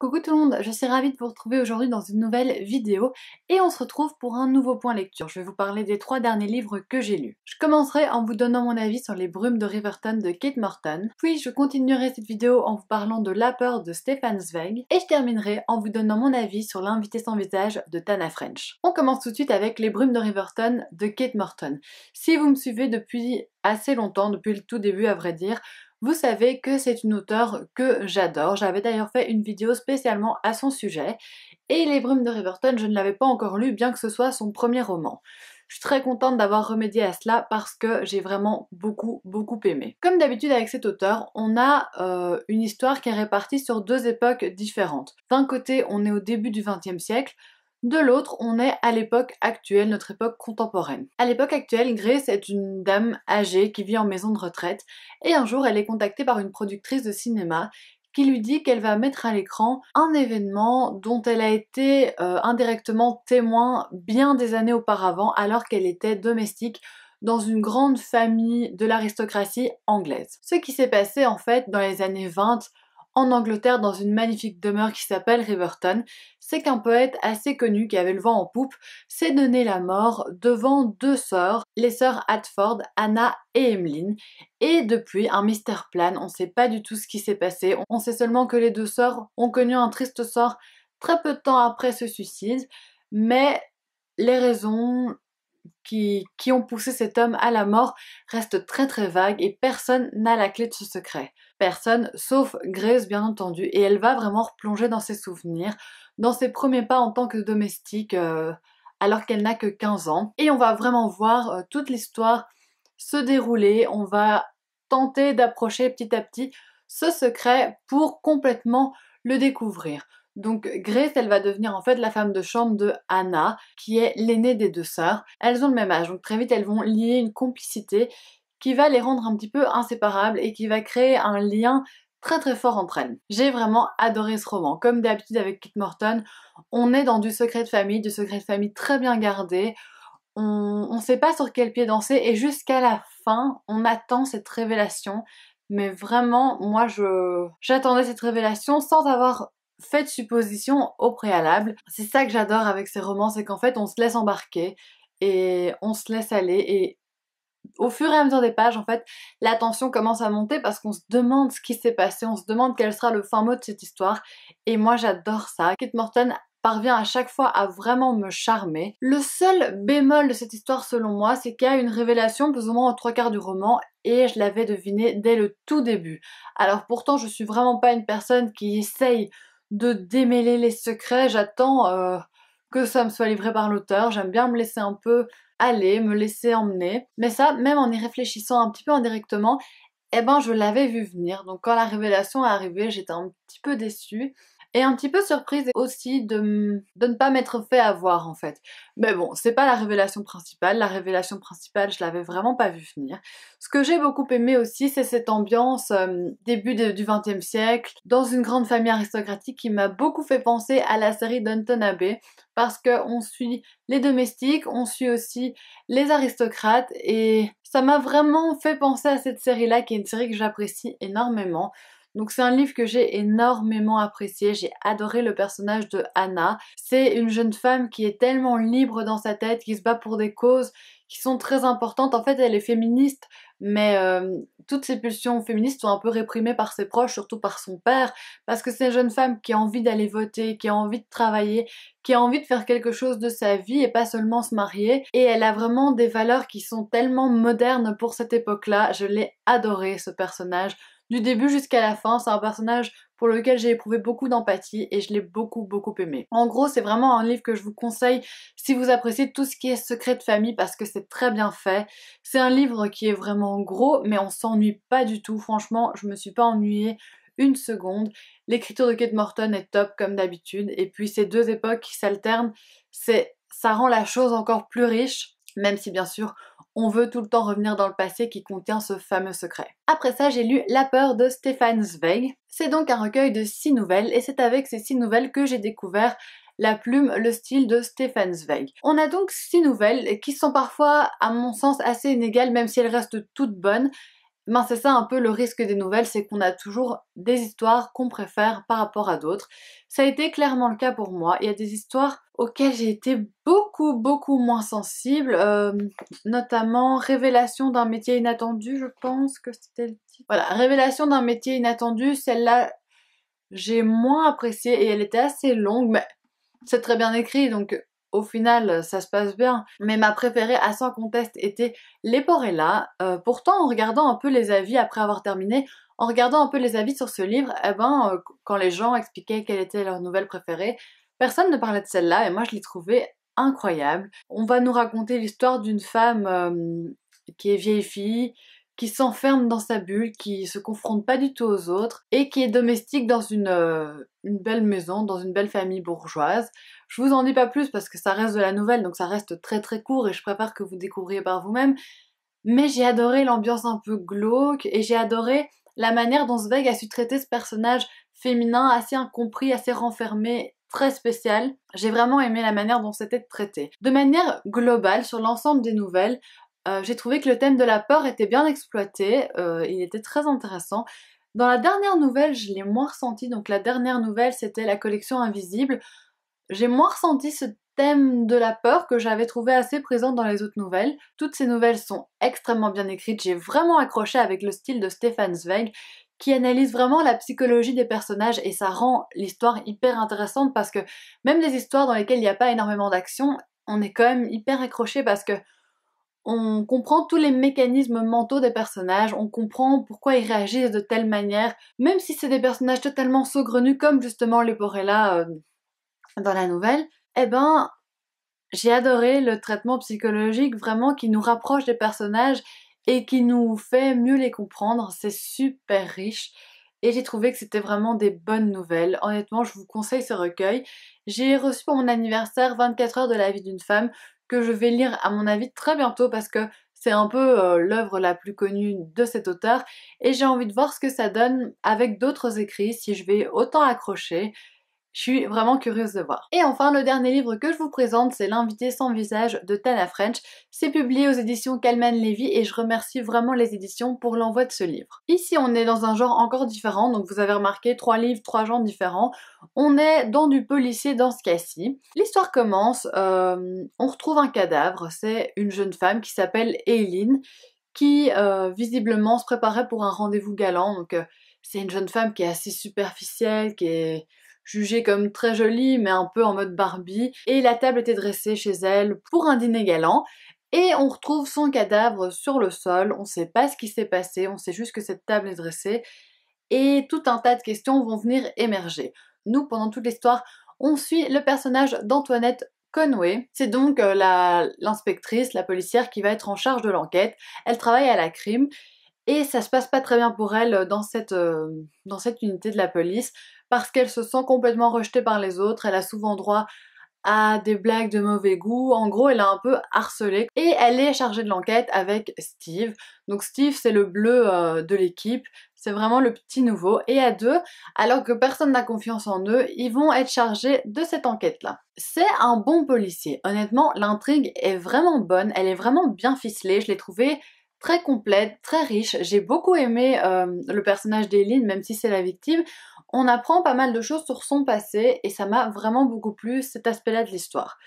Coucou tout le monde, je suis ravie de vous retrouver aujourd'hui dans une nouvelle vidéo et on se retrouve pour un nouveau point lecture. Je vais vous parler des trois derniers livres que j'ai lus. Je commencerai en vous donnant mon avis sur Les Brumes de Riverton de Kate Morton, puis je continuerai cette vidéo en vous parlant de La Peur de Stéphane Zweig et je terminerai en vous donnant mon avis sur L'invité sans visage de Tana French. On commence tout de suite avec Les Brumes de Riverton de Kate Morton. Si vous me suivez depuis assez longtemps, depuis le tout début à vrai dire, vous savez que c'est une auteure que j'adore. J'avais d'ailleurs fait une vidéo spécialement à son sujet. Et Les Brumes de Riverton, je ne l'avais pas encore lu, bien que ce soit son premier roman. Je suis très contente d'avoir remédié à cela parce que j'ai vraiment beaucoup beaucoup aimé. Comme d'habitude avec cet auteur, on a euh, une histoire qui est répartie sur deux époques différentes. D'un côté, on est au début du XXe siècle, de l'autre, on est à l'époque actuelle, notre époque contemporaine. À l'époque actuelle, Grace est une dame âgée qui vit en maison de retraite et un jour elle est contactée par une productrice de cinéma qui lui dit qu'elle va mettre à l'écran un événement dont elle a été euh, indirectement témoin bien des années auparavant alors qu'elle était domestique dans une grande famille de l'aristocratie anglaise. Ce qui s'est passé en fait dans les années 20 en Angleterre dans une magnifique demeure qui s'appelle Riverton, c'est qu'un poète assez connu qui avait le vent en poupe s'est donné la mort devant deux sœurs, les sœurs Hatford, Anna et Emmeline. Et depuis, un mystère plane, on ne sait pas du tout ce qui s'est passé, on sait seulement que les deux sœurs ont connu un triste sort très peu de temps après ce suicide, mais les raisons qui ont poussé cet homme à la mort restent très très vagues et personne n'a la clé de ce secret personne, sauf Grace bien entendu, et elle va vraiment replonger dans ses souvenirs, dans ses premiers pas en tant que domestique, euh, alors qu'elle n'a que 15 ans. Et on va vraiment voir euh, toute l'histoire se dérouler, on va tenter d'approcher petit à petit ce secret pour complètement le découvrir. Donc Grace, elle va devenir en fait la femme de chambre de Anna, qui est l'aînée des deux sœurs. Elles ont le même âge, donc très vite elles vont lier une complicité qui va les rendre un petit peu inséparables et qui va créer un lien très très fort entre elles. J'ai vraiment adoré ce roman. Comme d'habitude avec Kit Morton, on est dans du secret de famille, du secret de famille très bien gardé. On ne sait pas sur quel pied danser et jusqu'à la fin, on attend cette révélation. Mais vraiment, moi, je j'attendais cette révélation sans avoir fait de supposition au préalable. C'est ça que j'adore avec ces romans, c'est qu'en fait, on se laisse embarquer et on se laisse aller et au fur et à mesure des pages, en fait, la tension commence à monter parce qu'on se demande ce qui s'est passé, on se demande quel sera le fin mot de cette histoire. Et moi, j'adore ça. Kate Morton parvient à chaque fois à vraiment me charmer. Le seul bémol de cette histoire, selon moi, c'est qu'il y a une révélation plus ou moins aux trois quarts du roman et je l'avais deviné dès le tout début. Alors pourtant, je suis vraiment pas une personne qui essaye de démêler les secrets. J'attends euh, que ça me soit livré par l'auteur. J'aime bien me laisser un peu aller, me laisser emmener. Mais ça, même en y réfléchissant un petit peu indirectement, eh ben je l'avais vu venir. Donc quand la révélation est arrivée, j'étais un petit peu déçue. Et un petit peu surprise aussi de, ne pas m'être fait avoir en fait. Mais bon, c'est pas la révélation principale. La révélation principale, je l'avais vraiment pas vu venir Ce que j'ai beaucoup aimé aussi, c'est cette ambiance début du XXe siècle, dans une grande famille aristocratique qui m'a beaucoup fait penser à la série Downton Abbey parce qu'on suit les domestiques, on suit aussi les aristocrates et ça m'a vraiment fait penser à cette série-là qui est une série que j'apprécie énormément. Donc c'est un livre que j'ai énormément apprécié, j'ai adoré le personnage de Anna. C'est une jeune femme qui est tellement libre dans sa tête, qui se bat pour des causes qui sont très importantes. En fait, elle est féministe, mais euh, toutes ses pulsions féministes sont un peu réprimées par ses proches, surtout par son père, parce que c'est une jeune femme qui a envie d'aller voter, qui a envie de travailler, qui a envie de faire quelque chose de sa vie et pas seulement se marier. Et elle a vraiment des valeurs qui sont tellement modernes pour cette époque-là. Je l'ai adoré, ce personnage du début jusqu'à la fin. C'est un personnage pour lequel j'ai éprouvé beaucoup d'empathie et je l'ai beaucoup beaucoup aimé. En gros, c'est vraiment un livre que je vous conseille si vous appréciez tout ce qui est secret de famille parce que c'est très bien fait. C'est un livre qui est vraiment gros mais on s'ennuie pas du tout. Franchement, je me suis pas ennuyée une seconde. L'écriture de Kate Morton est top comme d'habitude et puis ces deux époques qui s'alternent, c'est ça rend la chose encore plus riche même si bien sûr on veut tout le temps revenir dans le passé qui contient ce fameux secret. Après ça, j'ai lu La peur de Stefan Zweig. C'est donc un recueil de six nouvelles et c'est avec ces six nouvelles que j'ai découvert la plume, le style de Stefan Zweig. On a donc six nouvelles qui sont parfois, à mon sens, assez inégales, même si elles restent toutes bonnes, ben, c'est ça un peu le risque des nouvelles, c'est qu'on a toujours des histoires qu'on préfère par rapport à d'autres. Ça a été clairement le cas pour moi. Il y a des histoires auxquelles j'ai été beaucoup beaucoup moins sensible, euh, notamment révélation d'un métier inattendu, je pense que c'était le titre. Voilà, révélation d'un métier inattendu, celle-là j'ai moins apprécié et elle était assez longue, mais c'est très bien écrit donc au final, euh, ça se passe bien. Mais ma préférée, à sans conteste, était Les Porella. Euh, pourtant, en regardant un peu les avis après avoir terminé, en regardant un peu les avis sur ce livre, eh ben, euh, quand les gens expliquaient quelle était leur nouvelle préférée, personne ne parlait de celle-là et moi je l'ai trouvée incroyable. On va nous raconter l'histoire d'une femme qui est vieille fille, qui s'enferme dans sa bulle, qui se confronte pas du tout aux autres et qui est domestique dans euh, une, belle maison, dans une belle famille bourgeoise. Je vous en dis pas plus parce que ça reste de la nouvelle, donc ça reste très très court et je préfère que vous découvriez par vous-même. Mais j'ai adoré l'ambiance un peu glauque et j'ai adoré la manière dont Zweig a su traiter ce personnage féminin assez incompris, assez renfermé très spécial. J'ai vraiment aimé la manière dont c'était traité. De manière globale, sur l'ensemble des nouvelles, euh, j'ai trouvé que le thème de la peur était bien exploité, euh, il était très intéressant. Dans la dernière nouvelle, je l'ai moins ressenti, donc la dernière nouvelle c'était la collection invisible. J'ai moins ressenti ce thème de la peur que j'avais trouvé assez présent dans les autres nouvelles. Toutes ces nouvelles sont extrêmement bien écrites, j'ai vraiment accroché avec le style de Stefan Zweig qui analyse vraiment la psychologie des personnages et ça rend l'histoire hyper intéressante parce que même les histoires dans lesquelles il n'y a pas énormément d'action, on est quand même hyper accroché parce que on comprend tous les mécanismes mentaux des personnages, on comprend pourquoi ils réagissent de telle manière, même si c'est des personnages totalement saugrenus comme justement les Borella euh, dans la nouvelle, eh ben j'ai adoré le traitement psychologique vraiment qui nous rapproche des personnages et qui nous fait mieux les comprendre, c'est super riche et j'ai trouvé que c'était vraiment des bonnes nouvelles. Honnêtement, je vous conseille ce recueil. J'ai reçu pour mon anniversaire 24 heures de la vie d'une femme que je vais lire à mon avis très bientôt parce que c'est un peu euh, l'œuvre la plus connue de cet auteur et j'ai envie de voir ce que ça donne avec d'autres écrits, si je vais autant accrocher je suis vraiment curieuse de voir. Et enfin, le dernier livre que je vous présente, c'est L'invité sans visage de Tana French. C'est publié aux éditions Calman Levy et je remercie vraiment les éditions pour l'envoi de ce livre. Ici, on est dans un genre encore différent, donc vous avez remarqué trois livres, trois genres différents. On est dans du policier dans ce cas-ci. L'histoire commence, euh, on retrouve un cadavre, c'est une jeune femme qui s'appelle Eileen, qui euh, visiblement se préparait pour un rendez-vous galant, donc... Euh, c'est une jeune femme qui est assez superficielle, qui est jugée comme très jolie mais un peu en mode Barbie, et la table était dressée chez elle pour un dîner galant. Et on retrouve son cadavre sur le sol, on sait pas ce qui s'est passé, on sait juste que cette table est dressée, et tout un tas de questions vont venir émerger. Nous, pendant toute l'histoire, on suit le personnage d'Antoinette Conway. C'est donc euh, l'inspectrice, la, policière qui va être en charge de l'enquête. Elle travaille à la crime et ça se passe pas très bien pour elle euh, dans cette, euh, dans cette unité de la police parce qu'elle se sent complètement rejetée par les autres, elle a souvent droit à des blagues de mauvais goût. En gros, elle a un peu harcelée. et elle est chargée de l'enquête avec Steve. Donc Steve, c'est le bleu euh, de l'équipe. C'est vraiment le petit nouveau. Et à deux, alors que personne n'a confiance en eux, ils vont être chargés de cette enquête-là. C'est un bon policier. Honnêtement, l'intrigue est vraiment bonne. Elle est vraiment bien ficelée. Je l'ai trouvée très complète, très riche. J'ai beaucoup aimé euh, le personnage d'Eileen, même si c'est la victime on apprend pas mal de choses sur son passé et ça m'a vraiment beaucoup plu cet aspect-là de l'histoire.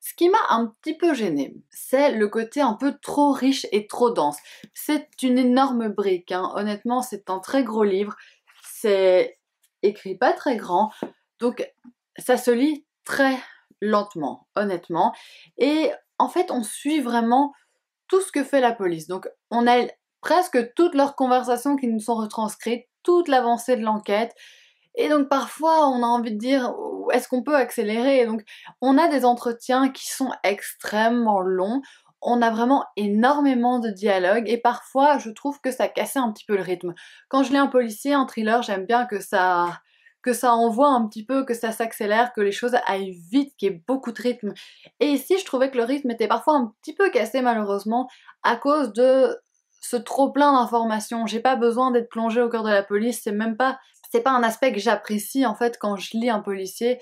Ce qui m'a un petit peu gênée, c'est le côté un peu trop riche et trop dense. C'est une énorme brique, hein. honnêtement c'est un très gros livre, c'est écrit pas très grand, donc ça se lit très lentement, honnêtement. Et en fait on suit vraiment tout ce que fait la police, donc on a presque toutes leurs conversations qui nous sont retranscrites, toute l'avancée de l'enquête, et donc parfois on a envie de dire est-ce qu'on peut accélérer Et donc on a des entretiens qui sont extrêmement longs, on a vraiment énormément de dialogues et parfois je trouve que ça cassait un petit peu le rythme. Quand je lis un policier, un thriller, j'aime bien que ça que ça envoie un petit peu, que ça s'accélère, que les choses aillent vite, qu'il y ait beaucoup de rythme. Et ici, je trouvais que le rythme était parfois un petit peu cassé malheureusement à cause de ce trop plein d'informations. J'ai pas besoin d'être plongé au cœur de la police, c'est même pas c'est pas un aspect que j'apprécie en fait quand je lis un policier,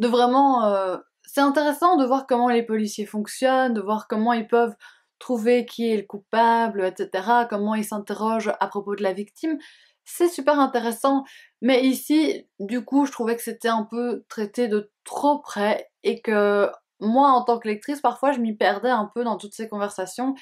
de vraiment... Euh, c'est intéressant de voir comment les policiers fonctionnent, de voir comment ils peuvent trouver qui est le coupable, etc., comment ils s'interrogent à propos de la victime. C'est super intéressant, mais ici, du coup, je trouvais que c'était un peu traité de trop près et que moi, en tant que lectrice, parfois, je m'y perdais un peu dans toutes ces conversations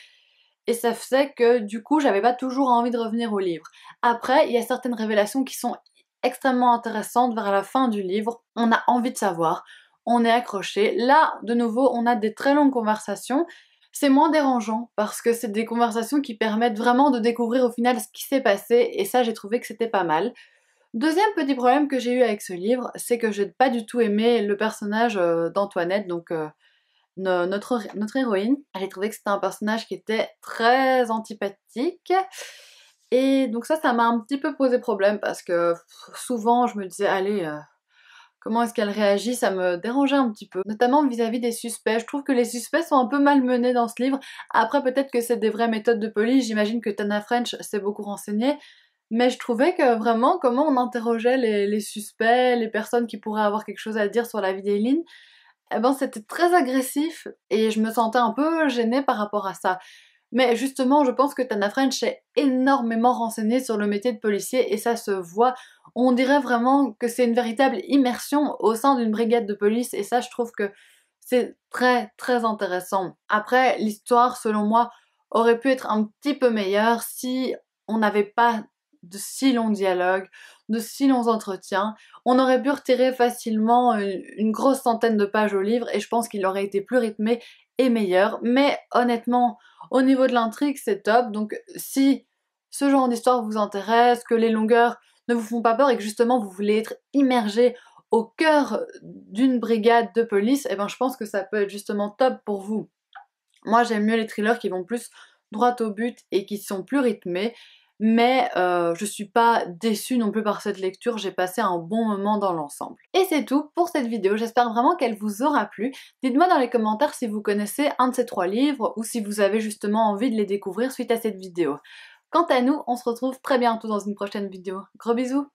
et ça faisait que du coup j'avais pas toujours envie de revenir au livre. Après, il y a certaines révélations qui sont extrêmement intéressante vers la fin du livre. On a envie de savoir, on est accroché. Là, de nouveau, on a des très longues conversations. C'est moins dérangeant parce que c'est des conversations qui permettent vraiment de découvrir au final ce qui s'est passé et ça, j'ai trouvé que c'était pas mal. Deuxième petit problème que j'ai eu avec ce livre, c'est que j'ai pas du tout aimé le personnage euh, d'Antoinette, donc euh, notre, notre héroïne. J'ai trouvé que c'était un personnage qui était très antipathique et donc ça, ça m'a un petit peu posé problème parce que souvent je me disais, allez, euh, comment est-ce qu'elle réagit Ça me dérangeait un petit peu, notamment vis-à-vis des suspects. Je trouve que les suspects sont un peu malmenés dans ce livre. Après, peut-être que c'est des vraies méthodes de police. J'imagine que Tana French s'est beaucoup renseignée. Mais je trouvais que vraiment, comment on interrogeait les, suspects, les personnes qui pourraient avoir quelque chose à dire sur la vie d'Eileen, eh ben c'était très agressif et je me sentais un peu gênée par rapport à ça. Mais justement, je pense que Tana French est énormément renseignée sur le métier de policier et ça se voit. On dirait vraiment que c'est une véritable immersion au sein d'une brigade de police et ça, je trouve que c'est très très intéressant. Après, l'histoire, selon moi, aurait pu être un petit peu meilleure si on n'avait pas de si longs dialogues, de si longs entretiens. On aurait pu retirer facilement une, euh, une grosse centaine de pages au livre et je pense qu'il aurait été plus rythmé meilleur. Mais honnêtement, au niveau de l'intrigue, c'est top. Donc si ce genre d'histoire vous intéresse, que les longueurs ne vous font pas peur et que justement vous voulez être immergé au cœur d'une brigade de police, et eh ben je pense que ça peut être justement top pour vous. Moi j'aime mieux les thrillers qui vont plus droit au but et qui sont plus rythmés mais je euh, je suis pas déçue non plus par cette lecture, j'ai passé un bon moment dans l'ensemble. Et c'est tout pour cette vidéo, j'espère vraiment qu'elle vous aura plu. Dites-moi dans les commentaires si vous connaissez un de ces trois livres ou si vous avez justement envie de les découvrir suite à cette vidéo. Quant à nous, on se retrouve très bientôt dans une prochaine vidéo. Gros bisous